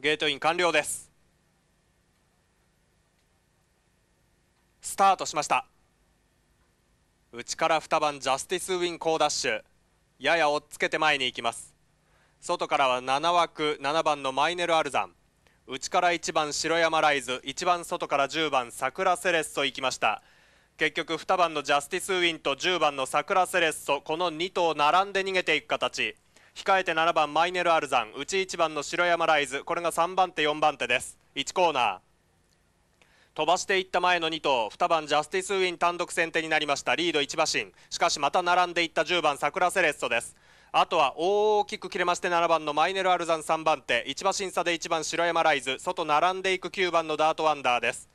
ゲートイン完了ですスタートしました内から2番ジャスティスウィンコーダッシュやや追っつけて前に行きます外からは7枠7番のマイネル・アルザン内から1番白山ライズ1番外から10番桜セレッソ行きました結局2番のジャスティスウィンと10番の桜セレッソこの2頭並んで逃げていく形控えて7番マイネル・アルザン内1番の白山ライズこれが3番手4番手です1コーナー飛ばしていった前の2頭2番ジャスティスウィン単独先手になりましたリード1馬身しかしまた並んでいった10番桜セレッソですあとは大きく切れまして7番のマイネル・アルザン3番手1馬身差で1番白山ライズ外並んでいく9番のダートワンダーです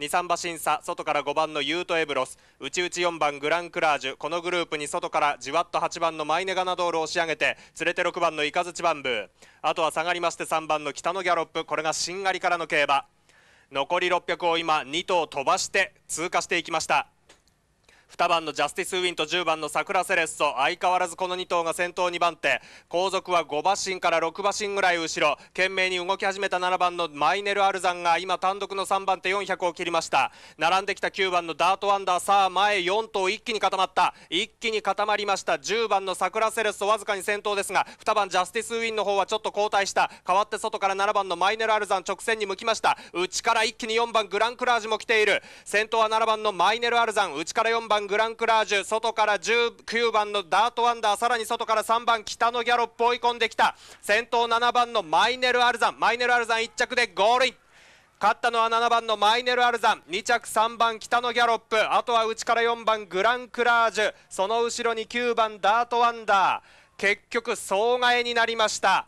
23馬審査外から5番のユートエブロス内々4番グランクラージュこのグループに外からじわっと8番のマイネガナドールを押し上げて連れて6番のイカズチバンブーあとは下がりまして3番の北のギャロップこれがしんがりからの競馬残り600を今2頭飛ばして通過していきました2番のジャスティスウィンと10番の桜セレッソ相変わらずこの2頭が先頭2番手後続は5馬身から6馬身ぐらい後ろ懸命に動き始めた7番のマイネル・アルザンが今単独の3番手400を切りました並んできた9番のダートワンダーさあ前4頭一気に固まった一気に固まりました10番の桜セレッソわずかに先頭ですが2番ジャスティスウィンの方はちょっと後退した代わって外から7番のマイネル・アルザン直線に向きました内から一気に4番グランクラージュも来ている先頭は7番のマイネル・アルザン内から4番番グランクラージュ外から19番のダートワンダーさらに外から3番北野ギャロップ追い込んできた先頭7番のマイネル・アルザンマイネル・アルザン1着でゴールイン勝ったのは7番のマイネル・アルザン2着3番北野ギャロップあとは内から4番グランクラージュその後ろに9番ダートワンダー結局総替えになりました